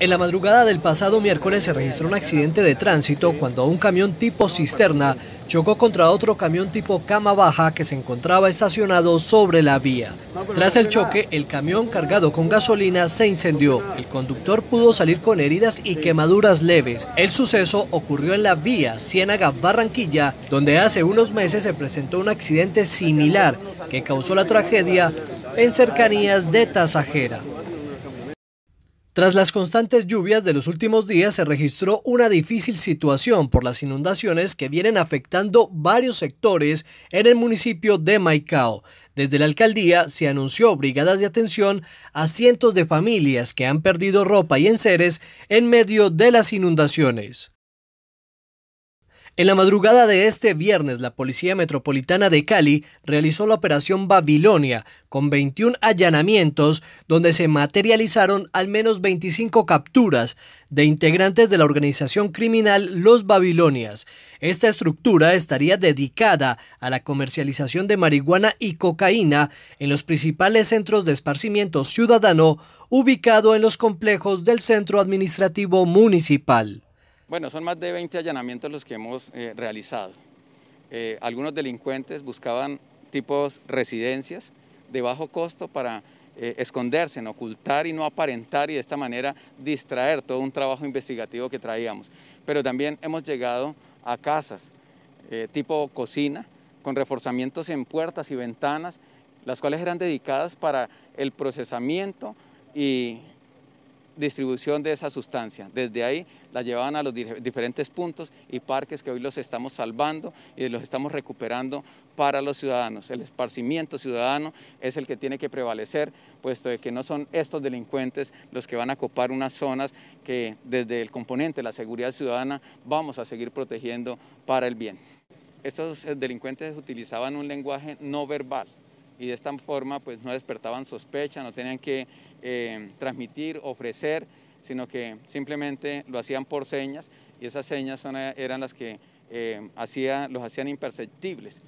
En la madrugada del pasado miércoles se registró un accidente de tránsito cuando un camión tipo cisterna chocó contra otro camión tipo cama baja que se encontraba estacionado sobre la vía. Tras el choque, el camión cargado con gasolina se incendió. El conductor pudo salir con heridas y quemaduras leves. El suceso ocurrió en la vía Ciénaga Barranquilla, donde hace unos meses se presentó un accidente similar que causó la tragedia en cercanías de Tasajera. Tras las constantes lluvias de los últimos días se registró una difícil situación por las inundaciones que vienen afectando varios sectores en el municipio de Maicao. Desde la alcaldía se anunció brigadas de atención a cientos de familias que han perdido ropa y enseres en medio de las inundaciones. En la madrugada de este viernes, la Policía Metropolitana de Cali realizó la Operación Babilonia, con 21 allanamientos, donde se materializaron al menos 25 capturas de integrantes de la organización criminal Los Babilonias. Esta estructura estaría dedicada a la comercialización de marihuana y cocaína en los principales centros de esparcimiento ciudadano ubicado en los complejos del Centro Administrativo Municipal. Bueno, son más de 20 allanamientos los que hemos eh, realizado. Eh, algunos delincuentes buscaban tipos residencias de bajo costo para eh, esconderse, ocultar y no aparentar y de esta manera distraer todo un trabajo investigativo que traíamos. Pero también hemos llegado a casas tipo cocina, con reforzamientos en puertas y ventanas, las cuales eran dedicadas para el procesamiento y distribución de esa sustancia. Desde ahí la llevaban a los diferentes puntos y parques que hoy los estamos salvando y los estamos recuperando para los ciudadanos. El esparcimiento ciudadano es el que tiene que prevalecer, puesto de que no son estos delincuentes los que van a copar unas zonas que desde el componente de la seguridad ciudadana vamos a seguir protegiendo para el bien. Estos eh, delincuentes utilizaban un lenguaje no verbal, y de esta forma pues no despertaban sospecha, no tenían que eh, transmitir, ofrecer, sino que simplemente lo hacían por señas y esas señas eh, eran las que eh, los hacían imperceptibles.